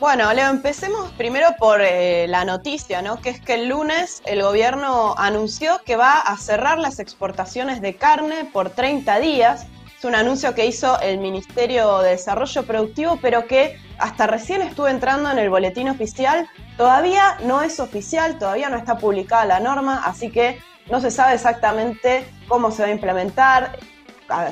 Bueno, Leo, empecemos primero por eh, la noticia, ¿no? Que es que el lunes el gobierno anunció que va a cerrar las exportaciones de carne por 30 días. Es un anuncio que hizo el Ministerio de Desarrollo Productivo, pero que hasta recién estuvo entrando en el boletín oficial. Todavía no es oficial, todavía no está publicada la norma, así que no se sabe exactamente cómo se va a implementar,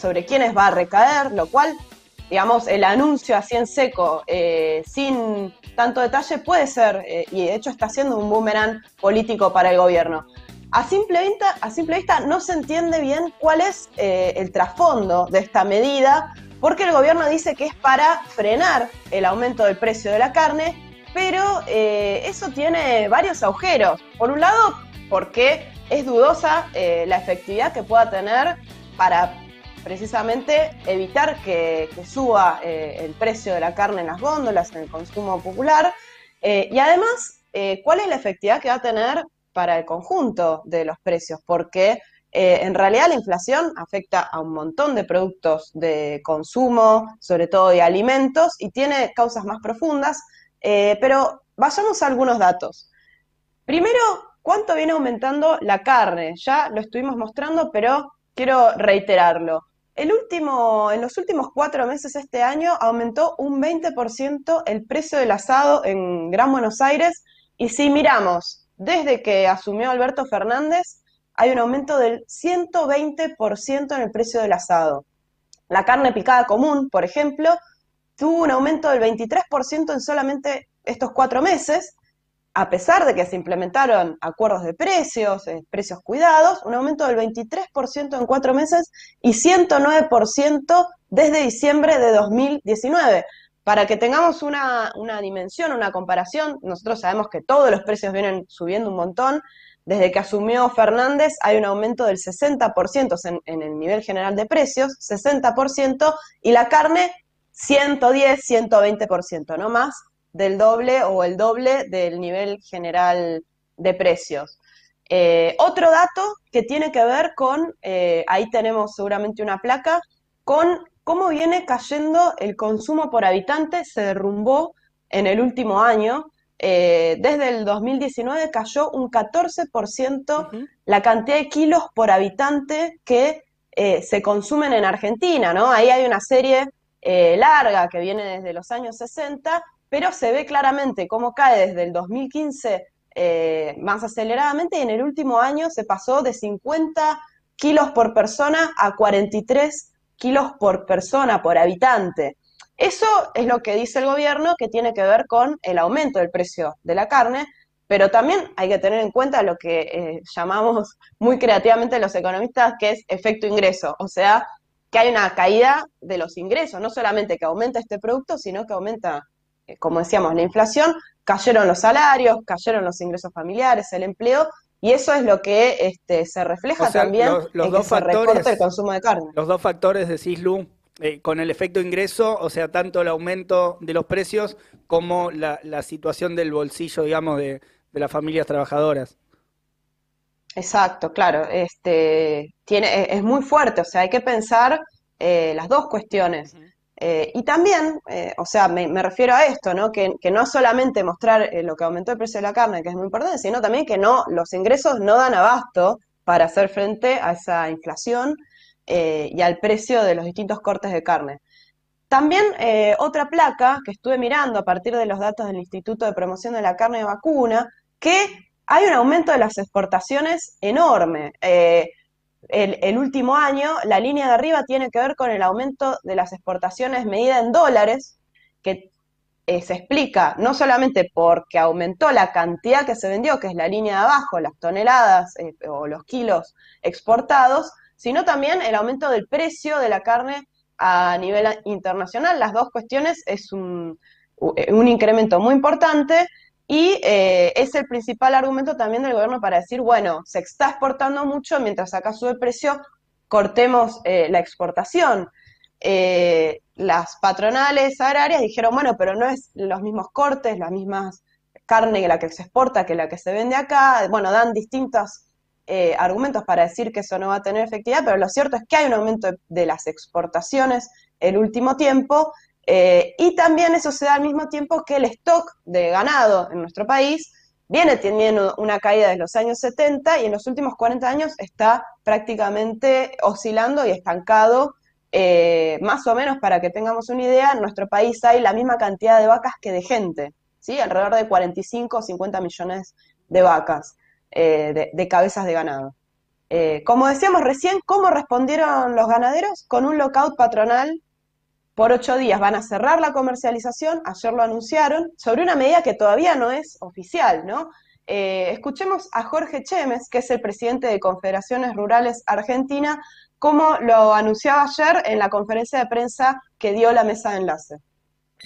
sobre quiénes va a recaer, lo cual digamos, el anuncio así en seco, eh, sin tanto detalle, puede ser, eh, y de hecho está siendo un boomerang político para el gobierno. A simple vista, a simple vista no se entiende bien cuál es eh, el trasfondo de esta medida, porque el gobierno dice que es para frenar el aumento del precio de la carne, pero eso tiene varios agujeros. Por un lado, porque es dudosa la efectividad que pueda tener para precisamente evitar que, suba eh, el precio de la carne en las góndolas, en el consumo popular. Eh, y además, eh, ¿cuál es la efectividad que va a tener para el conjunto de los precios? Porque en realidad la inflación afecta a un montón de productos de consumo, sobre todo de alimentos, y tiene causas más profundas. pero vayamos a algunos datos. Primero, ¿cuánto viene aumentando la carne? Ya lo estuvimos mostrando, pero quiero reiterarlo último, en los últimos cuatro meses de este año aumentó un 20% el precio del asado en Gran Buenos Aires y si miramos desde que asumió Alberto Fernández, hay un aumento del 120% en el precio del asado. La carne picada común, por ejemplo, tuvo un aumento del 23% en solamente estos cuatro meses a pesar de que se implementaron acuerdos de precios, eh, precios cuidados, un aumento del 23% en cuatro meses y 109% desde diciembre de 2019. Para que tengamos una, dimensión, una comparación, nosotros sabemos que todos los precios vienen subiendo un montón. Desde que asumió Fernández hay un aumento del 60% en el nivel general de precios, 60%, y la carne 110, 120%, no más del doble o el doble del nivel general de precios. Eh, otro dato que tiene que ver con, eh, ahí tenemos seguramente una placa, con cómo viene cayendo el consumo por habitante, se derrumbó en el último año. Eh, desde el 2019 cayó un 14% la cantidad de kilos por habitante que se consumen en Argentina, ¿no? Ahí hay una serie larga que viene desde los años 60 pero se ve claramente cómo cae desde el 2015 eh, más aceleradamente y en el último año se pasó de 50 kilos por persona a 43 kilos por persona, por habitante. Eso es lo que dice el gobierno que tiene que ver con el aumento del precio de la carne, pero también hay que tener en cuenta lo que eh, llamamos muy creativamente los economistas, que es efecto ingreso, o sea, que hay una caída de los ingresos, no solamente que aumenta este producto, sino que aumenta eh, como decíamos, la inflación, cayeron los salarios, cayeron los ingresos familiares, el empleo, y eso es lo que este, se refleja también los, en dos factores, consumo de carne. Los dos factores, decís Lu, eh, con el efecto ingreso, o sea, tanto el aumento de los precios como la, situación del bolsillo, digamos, de, de las familias trabajadoras. Exacto, claro. Este, tiene, e, es muy fuerte, o sea, hay que pensar eh, las dos cuestiones. Eh, y también, eh, o sea, me, refiero a esto, ¿no? Que, no solamente mostrar eh, lo que aumentó el precio de la carne, que es muy importante, sino también que no, los ingresos no dan abasto para hacer frente a esa inflación y al precio de los distintos cortes de carne. También otra placa que estuve mirando a partir de los datos del Instituto de Promoción de la Carne de Vacuna, que hay un aumento de las exportaciones enorme el, último año, la línea de arriba tiene que ver con el aumento de las exportaciones medida en dólares, que eh, se explica no solamente porque aumentó la cantidad que se vendió, que es la línea de abajo, las toneladas eh, o los kilos exportados, sino también el aumento del precio de la carne a nivel internacional. Las dos cuestiones es un, eh, incremento muy importante y es el principal argumento también del gobierno para decir, bueno, se está exportando mucho, mientras acá sube el precio, cortemos eh, la exportación. Eh, las patronales agrarias dijeron, bueno, pero no es los mismos cortes, las mismas carne que la que se exporta, que la que se vende acá. Bueno, dan distintos eh, argumentos para decir que eso no va a tener efectividad, pero lo cierto es que hay un aumento de, las exportaciones el último tiempo y también eso se da al mismo tiempo que el stock de ganado en nuestro país viene teniendo una caída desde los años 70 y en los últimos 40 años está prácticamente oscilando y estancado. Eh, más o menos, para que tengamos una idea, en nuestro país hay la misma cantidad de vacas que de gente, ¿sí? alrededor de 45 o 50 millones de vacas, eh, de, cabezas de ganado. Eh, como decíamos recién, ¿cómo respondieron los ganaderos? Con un lockout patronal por ocho días van a cerrar la comercialización, ayer lo anunciaron, sobre una medida que todavía no es oficial, ¿no? Eh, escuchemos a Jorge Chemes, que es el presidente de Confederaciones Rurales Argentina, como lo anunciaba ayer en la conferencia de prensa que dio la mesa de enlace.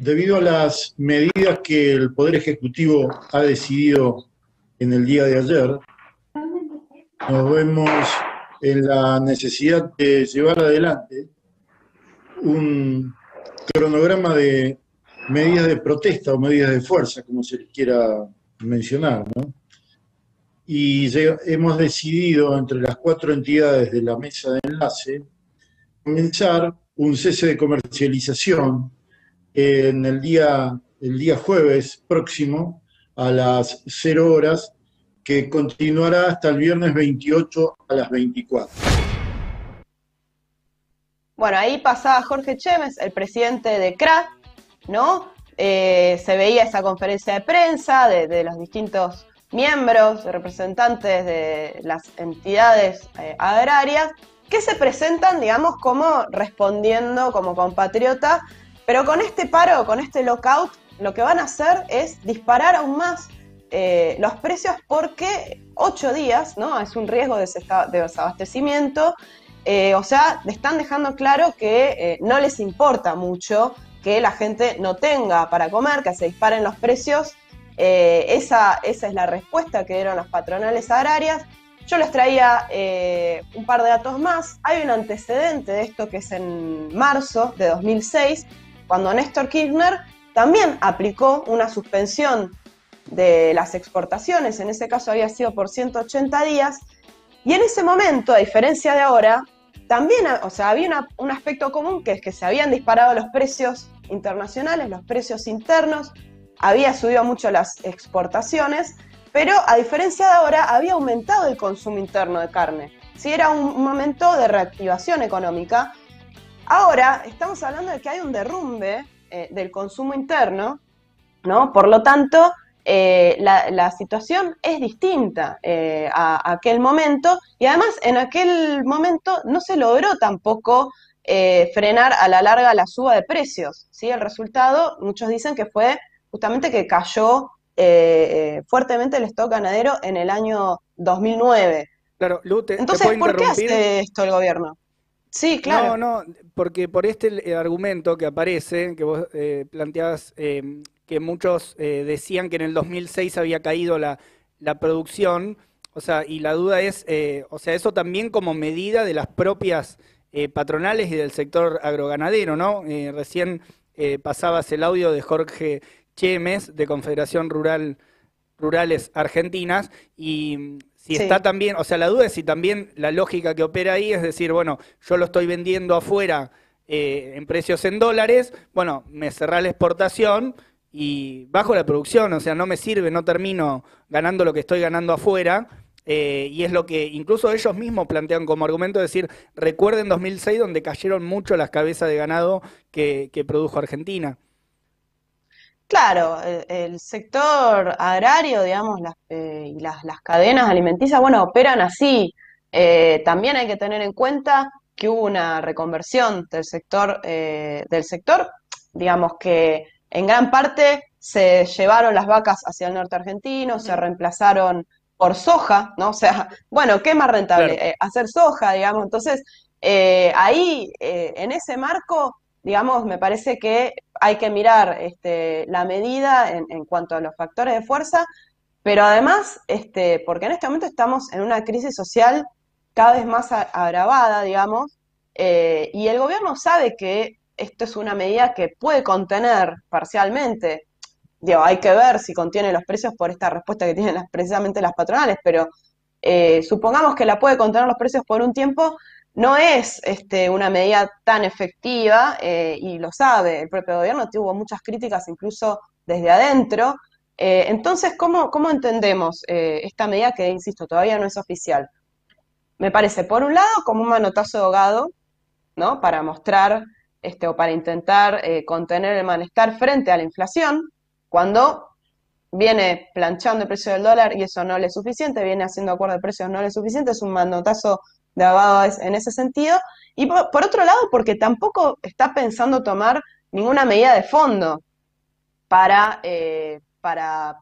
Debido a las medidas que el Poder Ejecutivo ha decidido en el día de ayer, nos vemos en la necesidad de llevar adelante un cronograma de medidas de protesta o medidas de fuerza, como se les quiera mencionar, ¿no? Y hemos decidido entre las cuatro entidades de la mesa de enlace comenzar un cese de comercialización en el día, el día jueves próximo a las 0 horas, que continuará hasta el viernes 28 a las 24. Bueno, ahí pasaba Jorge Chemes, el presidente de CRA, ¿no? Eh, se veía esa conferencia de prensa de, los distintos miembros, representantes de las entidades eh, agrarias, que se presentan, digamos, como respondiendo como compatriotas, pero con este paro, con este lockout, lo que van a hacer es disparar aún más eh, los precios porque ocho días, ¿no? Es un riesgo de desabastecimiento eh, o sea, están dejando claro que eh, no les importa mucho que la gente no tenga para comer, que se disparen los precios. Eh, esa, esa es la respuesta que dieron las patronales agrarias. Yo les traía un par de datos más. Hay un antecedente de esto que es en marzo de 2006, cuando Néstor Kirchner también aplicó una suspensión de las exportaciones, en ese caso había sido por 180 días, y en ese momento, a diferencia de ahora, también, o sea, había un aspecto común que es que se habían disparado los precios internacionales, los precios internos, había subido mucho las exportaciones, pero a diferencia de ahora, había aumentado el consumo interno de carne. Si era un momento de reactivación económica, ahora estamos hablando de que hay un derrumbe eh, del consumo interno, ¿no? Por lo tanto, eh, la, situación es distinta eh, a, aquel momento y además en aquel momento no se logró tampoco eh, frenar a la larga la suba de precios. ¿sí? El resultado, muchos dicen que fue justamente que cayó fuertemente el stock ganadero en el año 2009. Claro, Lu, te, Entonces, ¿por qué hace esto el gobierno? Sí, claro. No, no, porque por este argumento que aparece, que vos eh, planteabas, que muchos eh, decían que en el 2006 había caído la, producción. O sea, y la duda es, eh, o sea, eso también como medida de las propias eh, patronales y del sector agroganadero, ¿no? recién pasabas el audio de Jorge Chemes de Confederación Rural Rurales Argentinas y mm, si está también, o sea, la duda es si también la lógica que opera ahí es decir, bueno, yo lo estoy vendiendo afuera en precios en dólares, bueno, me cerrá la exportación y bajo la producción, o sea, no me sirve, no termino ganando lo que estoy ganando afuera. Eh, y es lo que incluso ellos mismos plantean como argumento, decir, recuerden 2006 donde cayeron mucho las cabezas de ganado que, produjo Argentina. Claro, el, sector agrario, digamos, eh, las, las, cadenas alimenticias, bueno, operan así. Eh, también hay que tener en cuenta que hubo una reconversión del sector, del sector, digamos que en gran parte se llevaron las vacas hacia el norte argentino, se reemplazaron por soja, ¿no? O sea, bueno, ¿qué más rentable? Eh, hacer soja, digamos. Entonces, eh, ahí, eh, en ese marco, digamos, me parece que hay que mirar este, la medida en, cuanto a los factores de fuerza, pero además, este, porque en este momento estamos en una crisis social cada vez más agravada, digamos, y el gobierno sabe que esto es una medida que puede contener parcialmente. Digo, hay que ver si contiene los precios por esta respuesta que tienen precisamente las patronales, pero eh, supongamos que la puede contener los precios por un tiempo, no es este, una medida tan efectiva eh, y lo sabe el propio gobierno, tuvo muchas críticas incluso desde adentro. Eh, entonces, ¿cómo, cómo entendemos esta medida que, insisto, todavía no es oficial? Me parece, por un lado, como un manotazo ahogado, ¿no? Para mostrar este, o para intentar eh, contener el malestar frente a la inflación, cuando viene planchando el precio del dólar y eso no le es suficiente, viene haciendo acuerdo de precios no le es suficiente, es un mandotazo de abajo en ese sentido. Y por, otro lado, porque tampoco está pensando tomar ninguna medida de fondo para, eh, para,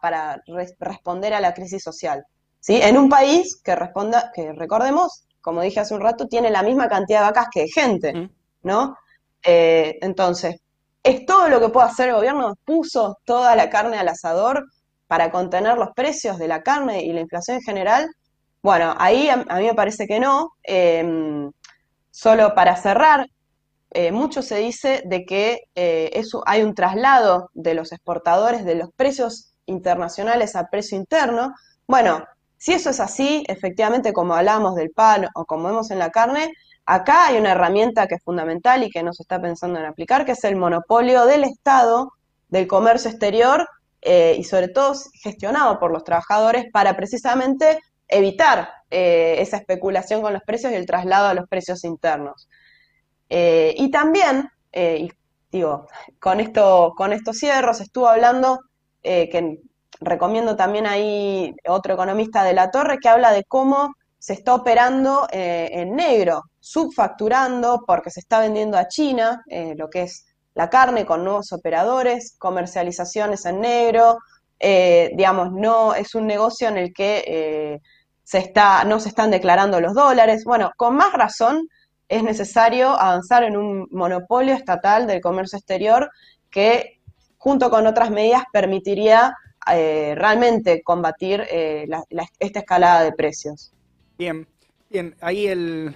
responder a la crisis social. ¿sí? En un país que responda, que recordemos, como dije hace un rato, tiene la misma cantidad de vacas que de gente, mm. ¿no? Eh, entonces, es todo lo que puede hacer el gobierno, puso toda la carne al asador para contener los precios de la carne y la inflación en general. Bueno, ahí a, mí me parece que no. Em, solo para cerrar, eh, mucho se dice de que eh, eso, hay un traslado de los exportadores de los precios internacionales a precio interno. Bueno, si eso es así, efectivamente, como hablamos del pan o como vemos en la carne, Acá hay una herramienta que es fundamental y que no se está pensando en aplicar, que es el monopolio del Estado del comercio exterior eh, y sobre todo gestionado por los trabajadores para precisamente evitar eh, esa especulación con los precios y el traslado a los precios internos. Eh, y también, digo, con esto, con estos cierros estuvo hablando que recomiendo también ahí otro economista de la torre que habla de cómo se está operando eh, en negro, subfacturando porque se está vendiendo a China, eh, lo que es la carne con nuevos operadores, comercializaciones en negro, eh, digamos, no es un negocio en el que se está, no se están declarando los dólares. Bueno, con más razón es necesario avanzar en un monopolio estatal del comercio exterior que, junto con otras medidas, permitiría realmente combatir esta escalada de precios. Bien, bien, ahí el,